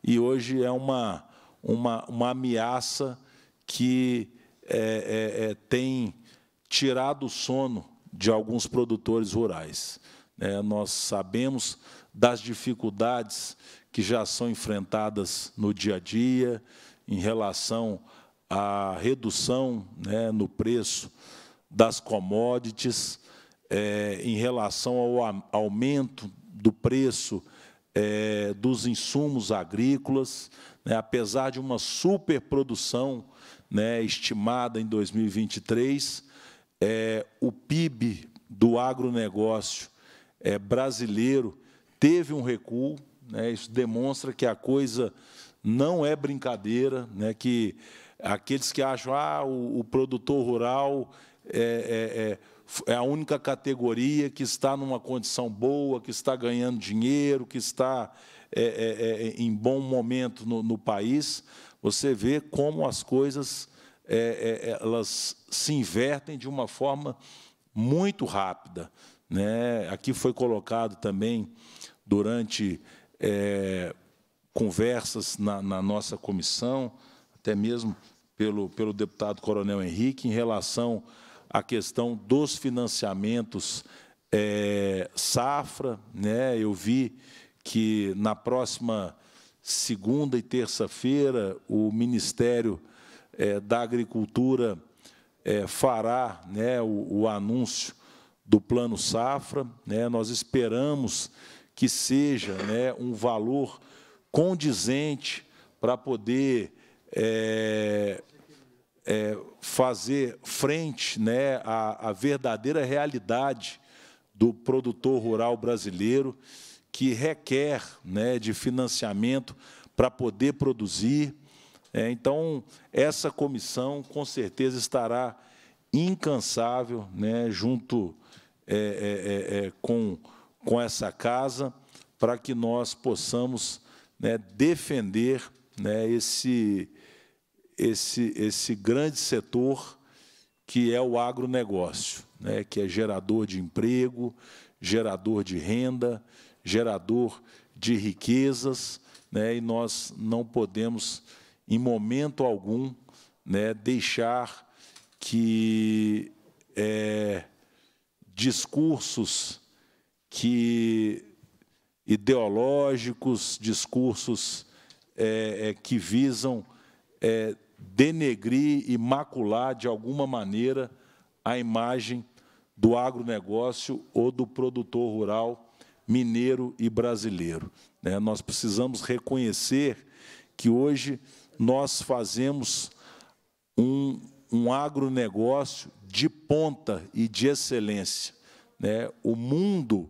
e hoje é uma, uma, uma ameaça que é, é, é tem tirado o sono de alguns produtores rurais. É, nós sabemos das dificuldades que já são enfrentadas no dia a dia em relação à redução né, no preço das commodities, é, em relação ao aumento do preço é, dos insumos agrícolas, né, apesar de uma superprodução né, estimada em 2023, é, o PIB do agronegócio é, brasileiro teve um recuo. Né, isso demonstra que a coisa não é brincadeira, né, que aqueles que acham ah, o, o produtor rural é, é, é é a única categoria que está numa condição boa, que está ganhando dinheiro, que está é, é, é em bom momento no, no, país. Você vê como as coisas é, é, elas se invertem de uma forma muito rápida. Né? Aqui foi colocado também durante conversas na, na nossa comissão, até mesmo pelo, pelo deputado Coronel Henrique, em relação a questão dos financiamentos é, safra. Né? Eu vi que na próxima segunda e terça-feira o Ministério é, da Agricultura é, fará né, o, o, anúncio do Plano Safra. Né? Nós esperamos que seja né, um valor condizente para poder é, é, fazer frente né, à, à verdadeira realidade do produtor rural brasileiro, que requer né, de financiamento para poder produzir. É, então, essa comissão, com certeza, estará incansável né, junto é, é, é, é com, com essa casa, para que nós possamos né, defender né, esse, esse, esse grande setor que é o agronegócio, né, que é gerador de emprego, gerador de renda, gerador de riquezas, né, e nós não podemos, em momento algum, né, deixar que é, discursos que ideológicos, discursos é, é, que visam é, denegrir e macular de alguma maneira a imagem do agronegócio ou do produtor rural mineiro e brasileiro. Né? Nós precisamos reconhecer que hoje nós fazemos um, um agronegócio de ponta e de excelência. Né? O mundo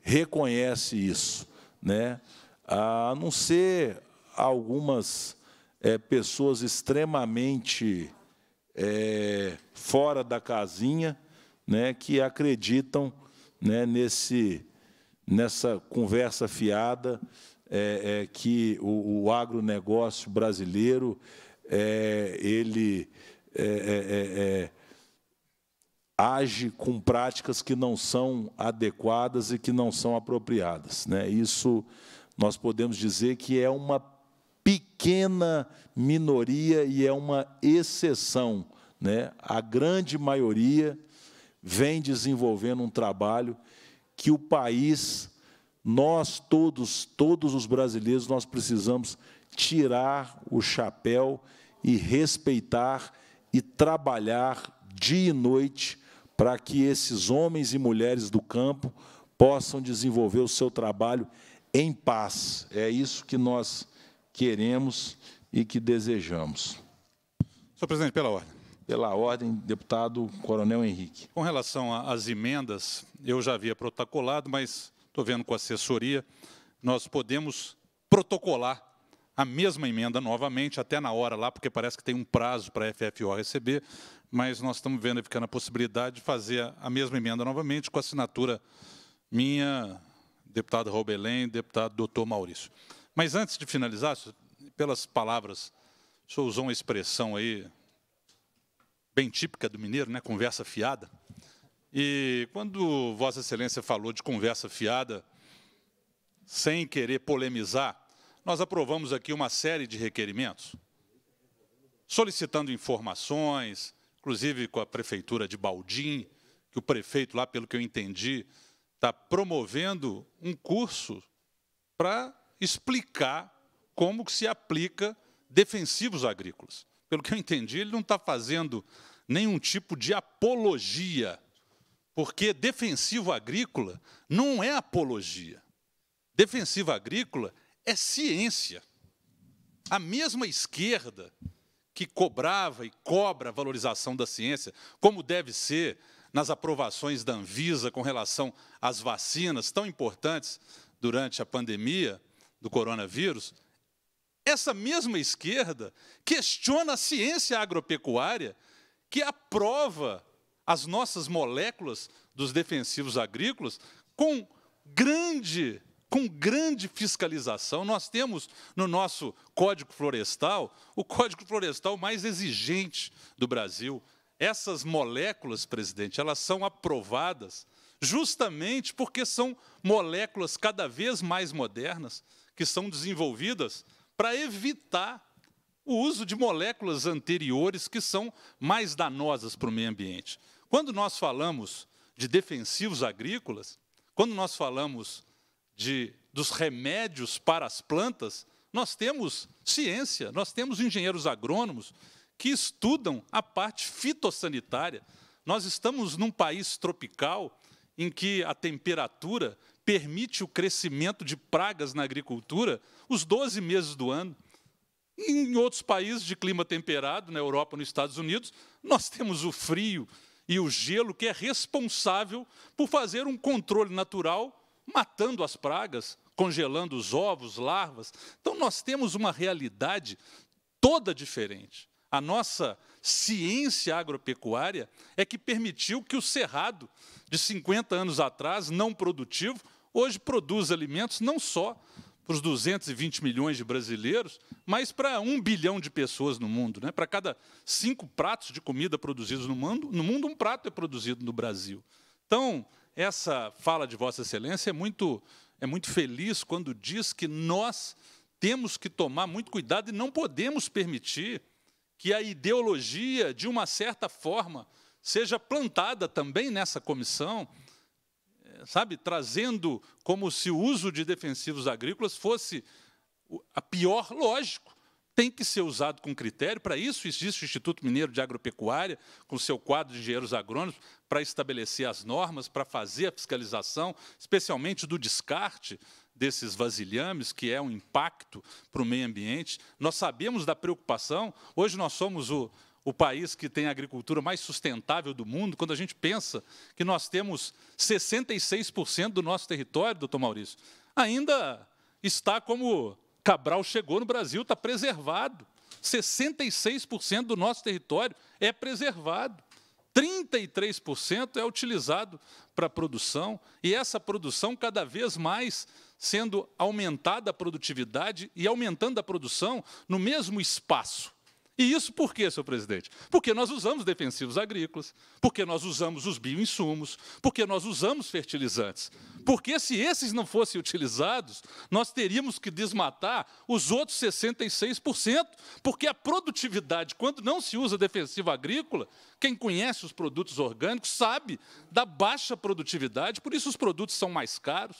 reconhece isso, né? a não ser algumas é, pessoas extremamente é, fora da casinha, né, que acreditam né, nesse, nessa conversa fiada é, é que o, o agronegócio brasileiro é, ele é, é, é, age com práticas que não são adequadas e que não são apropriadas. Né? Isso nós podemos dizer que é uma pequena minoria e é uma exceção. Né? A grande maioria vem desenvolvendo um trabalho que o país, nós todos, todos os brasileiros, nós precisamos tirar o chapéu e respeitar e trabalhar dia e noite para que esses homens e mulheres do campo possam desenvolver o seu trabalho em paz. É isso que nós queremos e que desejamos. Senhor presidente, pela ordem. Pela ordem, deputado Coronel Henrique. Com relação às emendas, eu já havia protocolado, mas estou vendo com a assessoria, nós podemos protocolar a mesma emenda novamente, até na hora lá, porque parece que tem um prazo para a FFO receber, mas nós estamos vendo ficando a possibilidade de fazer a mesma emenda novamente com assinatura minha, deputado Robelém, deputado doutor Maurício. Mas antes de finalizar, pelas palavras, o senhor usou uma expressão aí bem típica do mineiro, né? conversa fiada. E quando Vossa Excelência falou de conversa fiada, sem querer polemizar, nós aprovamos aqui uma série de requerimentos, solicitando informações, inclusive com a Prefeitura de Baldim, que o prefeito lá, pelo que eu entendi, está promovendo um curso para explicar como que se aplica defensivos agrícolas. Pelo que eu entendi, ele não está fazendo nenhum tipo de apologia, porque defensivo agrícola não é apologia. Defensivo agrícola é ciência. A mesma esquerda que cobrava e cobra a valorização da ciência, como deve ser nas aprovações da Anvisa com relação às vacinas tão importantes durante a pandemia, do coronavírus, essa mesma esquerda questiona a ciência agropecuária que aprova as nossas moléculas dos defensivos agrícolas com grande com grande fiscalização. Nós temos no nosso Código Florestal o Código Florestal mais exigente do Brasil. Essas moléculas, presidente, elas são aprovadas justamente porque são moléculas cada vez mais modernas, que são desenvolvidas para evitar o uso de moléculas anteriores que são mais danosas para o meio ambiente. Quando nós falamos de defensivos agrícolas, quando nós falamos de, dos remédios para as plantas, nós temos ciência, nós temos engenheiros agrônomos que estudam a parte fitossanitária. Nós estamos num país tropical em que a temperatura permite o crescimento de pragas na agricultura os 12 meses do ano. Em outros países de clima temperado, na Europa e nos Estados Unidos, nós temos o frio e o gelo que é responsável por fazer um controle natural, matando as pragas, congelando os ovos, larvas. Então nós temos uma realidade toda diferente. A nossa ciência agropecuária é que permitiu que o cerrado de 50 anos atrás, não produtivo, hoje produz alimentos não só para os 220 milhões de brasileiros, mas para um bilhão de pessoas no mundo. Né? Para cada cinco pratos de comida produzidos no mundo, no mundo, um prato é produzido no Brasil. Então, essa fala de Vossa Excelência é muito, é muito feliz quando diz que nós temos que tomar muito cuidado e não podemos permitir que a ideologia, de uma certa forma, seja plantada também nessa comissão sabe, trazendo como se o uso de defensivos agrícolas fosse a pior, lógico. Tem que ser usado com critério, para isso existe o Instituto Mineiro de Agropecuária, com seu quadro de engenheiros agrônomos, para estabelecer as normas, para fazer a fiscalização, especialmente do descarte desses vasilhames, que é um impacto para o meio ambiente. Nós sabemos da preocupação, hoje nós somos o, o país que tem a agricultura mais sustentável do mundo, quando a gente pensa que nós temos 66% do nosso território, doutor Maurício, ainda está como Cabral chegou no Brasil, está preservado. 66% do nosso território é preservado. 33% é utilizado para produção, e essa produção, cada vez mais sendo aumentada a produtividade e aumentando a produção no mesmo espaço. E isso por quê, senhor presidente? Porque nós usamos defensivos agrícolas, porque nós usamos os bioinsumos, porque nós usamos fertilizantes. Porque se esses não fossem utilizados, nós teríamos que desmatar os outros 66%, porque a produtividade, quando não se usa defensivo agrícola, quem conhece os produtos orgânicos sabe da baixa produtividade, por isso os produtos são mais caros,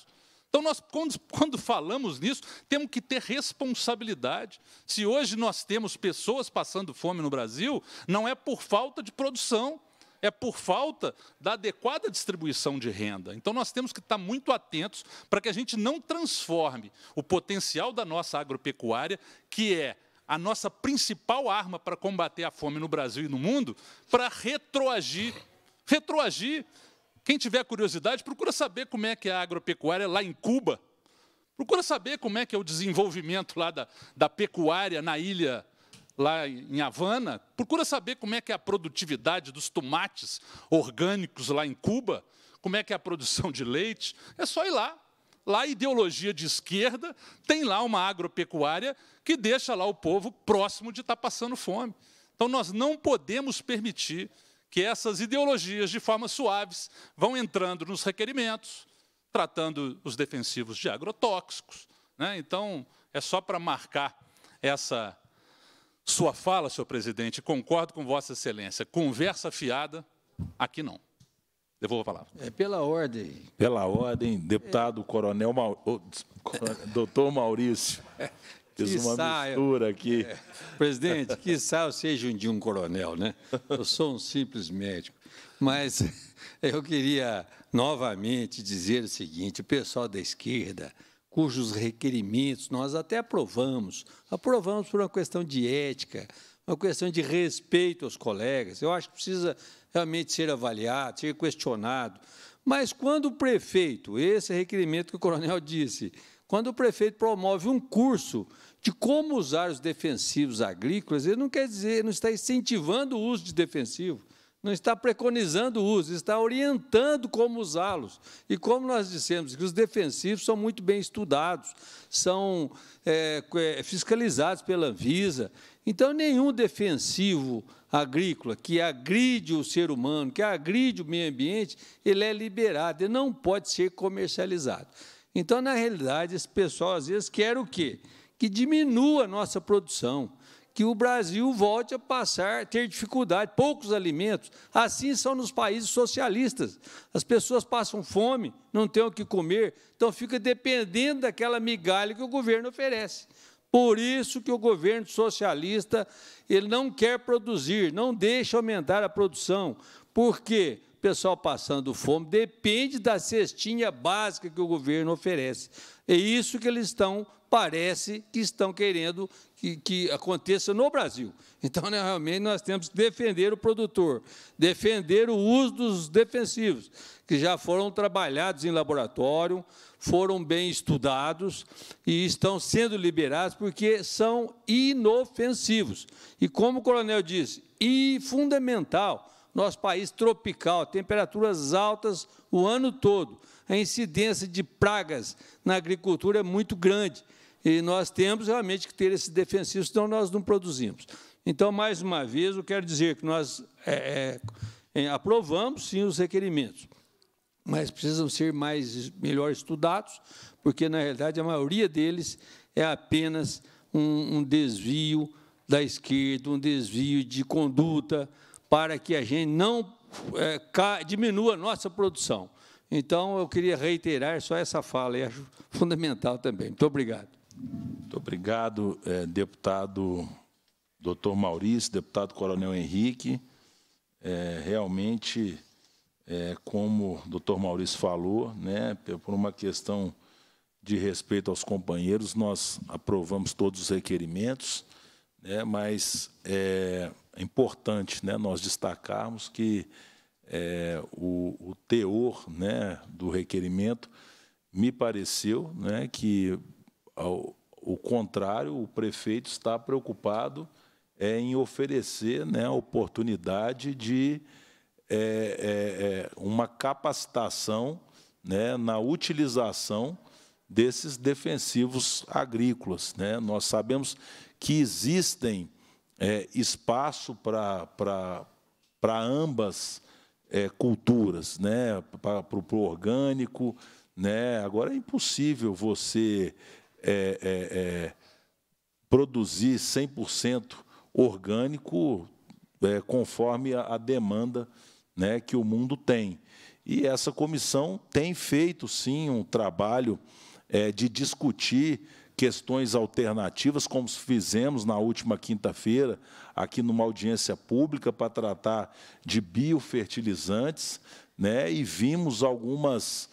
então, nós, quando, quando falamos nisso, temos que ter responsabilidade. Se hoje nós temos pessoas passando fome no Brasil, não é por falta de produção, é por falta da adequada distribuição de renda. Então, nós temos que estar muito atentos para que a gente não transforme o potencial da nossa agropecuária, que é a nossa principal arma para combater a fome no Brasil e no mundo, para retroagir. Retroagir quem tiver curiosidade, procura saber como é que é a agropecuária lá em Cuba. Procura saber como é que é o desenvolvimento lá da, da pecuária na ilha, lá em Havana. Procura saber como é que é a produtividade dos tomates orgânicos lá em Cuba. Como é que é a produção de leite. É só ir lá. Lá a ideologia de esquerda tem lá uma agropecuária que deixa lá o povo próximo de estar tá passando fome. Então nós não podemos permitir que essas ideologias, de forma suaves, vão entrando nos requerimentos, tratando os defensivos de agrotóxicos. Né? Então, é só para marcar essa sua fala, senhor presidente. Concordo com Vossa Excelência. Conversa fiada, aqui não. Devolvo a palavra. É pela ordem. Pela ordem, deputado é. Coronel Mau... doutor Maurício. *laughs* Fiz que uma saia, mistura aqui. É, presidente, que eu seja um de um coronel, né? Eu sou um simples médico. Mas *laughs* eu queria novamente dizer o seguinte: o pessoal da esquerda, cujos requerimentos nós até aprovamos, aprovamos por uma questão de ética, uma questão de respeito aos colegas, eu acho que precisa realmente ser avaliado, ser questionado. Mas quando o prefeito, esse requerimento que o coronel disse, quando o prefeito promove um curso de como usar os defensivos agrícolas, ele não quer dizer, não está incentivando o uso de defensivo, não está preconizando o uso, está orientando como usá-los. E como nós dissemos que os defensivos são muito bem estudados, são é, é fiscalizados pela Anvisa. Então, nenhum defensivo agrícola que agride o ser humano, que agride o meio ambiente, ele é liberado, ele não pode ser comercializado. Então, na realidade, esse pessoal às vezes quer o quê? que diminua a nossa produção, que o Brasil volte a passar, ter dificuldade, poucos alimentos. Assim são nos países socialistas. As pessoas passam fome, não têm o que comer, então fica dependendo daquela migalha que o governo oferece. Por isso que o governo socialista ele não quer produzir, não deixa aumentar a produção, porque pessoal passando fome depende da cestinha básica que o governo oferece. É isso que eles estão, parece que estão querendo que, que aconteça no Brasil. Então, né, realmente, nós temos que defender o produtor, defender o uso dos defensivos, que já foram trabalhados em laboratório, foram bem estudados e estão sendo liberados porque são inofensivos. E como o coronel disse, e fundamental nosso país tropical, temperaturas altas o ano todo. A incidência de pragas na agricultura é muito grande e nós temos realmente que ter esse defensivo, senão nós não produzimos. Então, mais uma vez, eu quero dizer que nós é, é, aprovamos, sim, os requerimentos, mas precisam ser mais, melhor estudados, porque, na realidade, a maioria deles é apenas um, um desvio da esquerda, um desvio de conduta, para que a gente não é, diminua a nossa produção. Então, eu queria reiterar só essa fala, e é acho fundamental também. Muito obrigado. Muito obrigado, é, deputado doutor Maurício, deputado Coronel Henrique. É, realmente, é, como o doutor Maurício falou, né, por uma questão de respeito aos companheiros, nós aprovamos todos os requerimentos, né, mas é, é importante né, nós destacarmos que é, o, o, teor né, do requerimento me pareceu né, que, ao, contrário, o prefeito está preocupado é, em oferecer né, a oportunidade de é, é, é, uma capacitação né, na utilização desses defensivos agrícolas. Né? Nós sabemos que existem é, espaço para ambas é, culturas, né? para o orgânico. Né? Agora é impossível você é, é, é produzir 100% orgânico é, conforme a, a demanda né, que o mundo tem. E essa comissão tem feito, sim, um trabalho é, de discutir questões alternativas, como fizemos na última quinta-feira, aqui numa audiência pública, para tratar de biofertilizantes, né? e vimos algumas,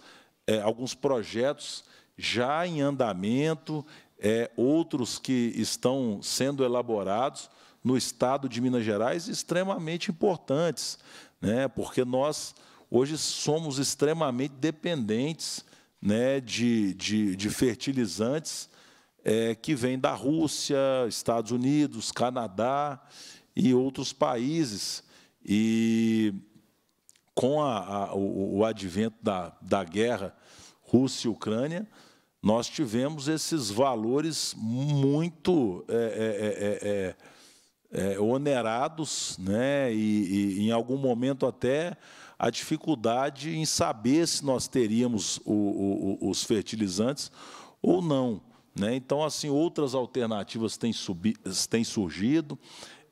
é, alguns projetos já em andamento, é, outros que estão sendo elaborados no estado de Minas Gerais, extremamente importantes, né? porque nós hoje somos extremamente dependentes né, de, de, de fertilizantes é, que vem da Rússia, Estados Unidos, Canadá e outros países. E com a, a, o, o, advento da, da guerra Rússia e Ucrânia, nós tivemos esses valores muito é, é, é, onerados, né? E, e, em algum momento até a dificuldade em saber se nós teríamos o, o, os fertilizantes ou não. Né? Então, assim, outras alternativas têm, subi, têm surgido.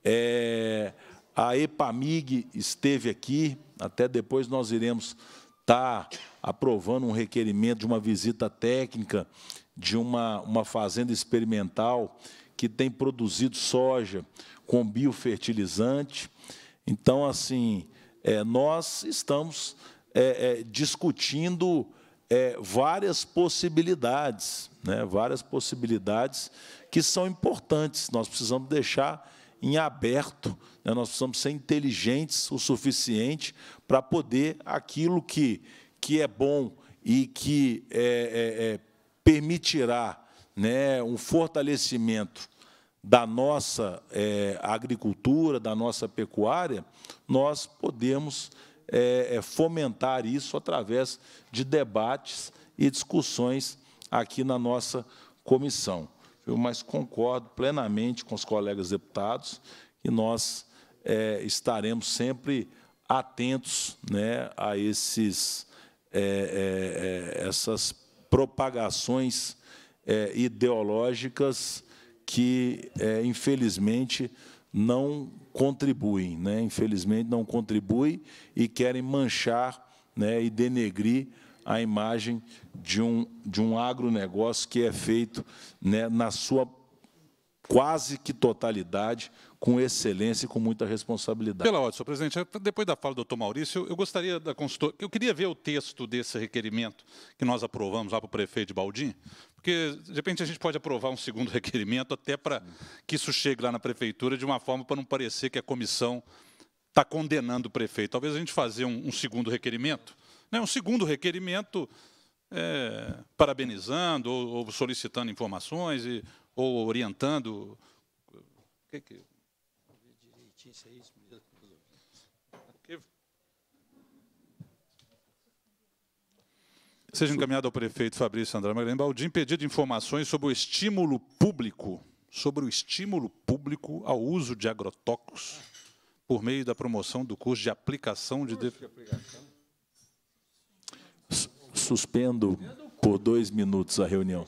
É, a EPAMIG esteve aqui, até depois nós iremos estar tá aprovando um requerimento de uma visita técnica de uma, uma fazenda experimental que tem produzido soja com biofertilizante. Então, assim, é, nós estamos é, é discutindo é, várias possibilidades, né, várias possibilidades que são importantes. Nós precisamos deixar em aberto, né, nós precisamos ser inteligentes o suficiente para poder aquilo que, que é bom e que é, é, é permitirá né, um fortalecimento da nossa é, agricultura, da nossa pecuária, nós podemos é, é, fomentar isso através de debates e discussões aqui na nossa comissão. Eu, mas concordo plenamente com os colegas deputados que nós é, estaremos sempre atentos né, a esses, é, é, é, essas propagações ideológicas que, infelizmente, não contribuem, né? infelizmente não contribuem e querem manchar né, e denegrir a imagem de um, de um agronegócio que é feito né, na sua quase que totalidade, com excelência e com muita responsabilidade. Pela ordem, senhor presidente, eh, depois da fala do doutor Maurício, eu gostaria da consultora, eu queria ver o texto desse requerimento que nós aprovamos lá para o prefeito de Baldim, porque, de repente, a gente pode aprovar um segundo *laughs* requerimento até para que isso chegue lá na prefeitura de uma forma para não parecer que a comissão está condenando o prefeito. Talvez a gente fazer um, um segundo requerimento, né, um segundo requerimento é, parabenizando ou, ou, solicitando informações e ou orientando. O que é Seja encaminhado ao prefeito Fabrício André Magalhães Baldim pedido informações sobre o estímulo público, sobre o estímulo público ao uso de agrotóxicos por meio da promoção do curso de aplicação de... de aplicação. Suspendo por dois minutos a reunião.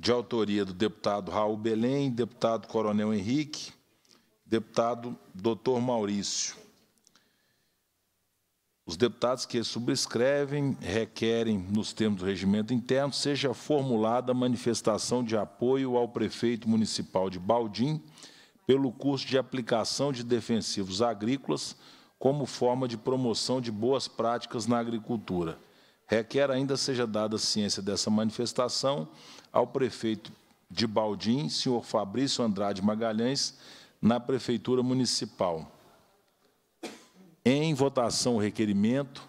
de autoria do deputado Raul Belém, deputado Coronel Henrique, deputado Dr. Maurício. Os deputados que subscrevem requerem, nos termos do regimento interno, seja formulada manifestação de apoio ao prefeito municipal de Baldim pelo curso de aplicação de defensivos agrícolas como forma de promoção de boas práticas na agricultura requer é ainda seja dada ciência dessa manifestação ao prefeito de Baldim, senhor Fabrício Andrade Magalhães, na Prefeitura Municipal. Em votação o requerimento,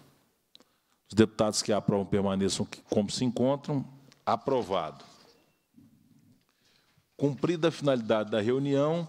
os deputados que aprovam permaneçam como se encontram. Aprovado. Cumprida a finalidade da reunião,